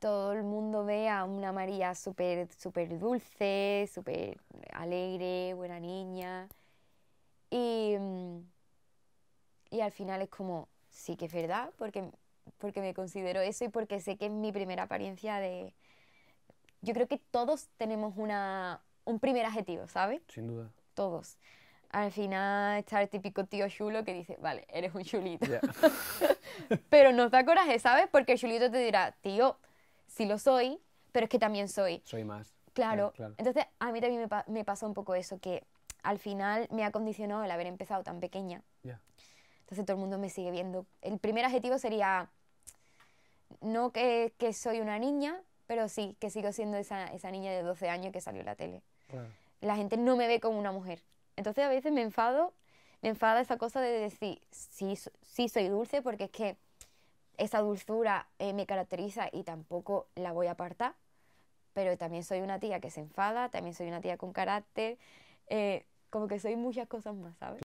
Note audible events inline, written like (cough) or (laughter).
todo el mundo ve a una María súper super dulce, súper alegre, buena niña. Mm, y, al final es como, sí que es verdad, porque, porque me considero eso y porque sé que es mi primera apariencia de... Yo creo que todos tenemos una, un primer adjetivo, ¿sabes? Sin duda. Todos. Al final está el típico tío chulo que dice, vale, eres un chulito. (laughs) Pero no te coraje, ¿sabes? Porque el chulito te dirá, tío, si lo soy, pero es que también soy. Soy más. Claro. Entonces, a mí también me, pasó un poco eso, que al final me ha condicionado el haber empezado tan pequeña. Ya. Entonces, todo el mundo me sigue viendo. El primer adjetivo sería, no que, que soy una niña, pero sí, que sigo siendo esa, esa niña de 12 años que salió en la tele. Claro. La gente no me ve como una mujer. Entonces, a veces me enfado, me enfada esa cosa de decir, sí, sí soy dulce, porque es que esa dulzura eh, me caracteriza y tampoco la voy a apartar, pero también soy una tía que se enfada, también soy una tía con carácter, eh, como que soy muchas cosas más, ¿sabes?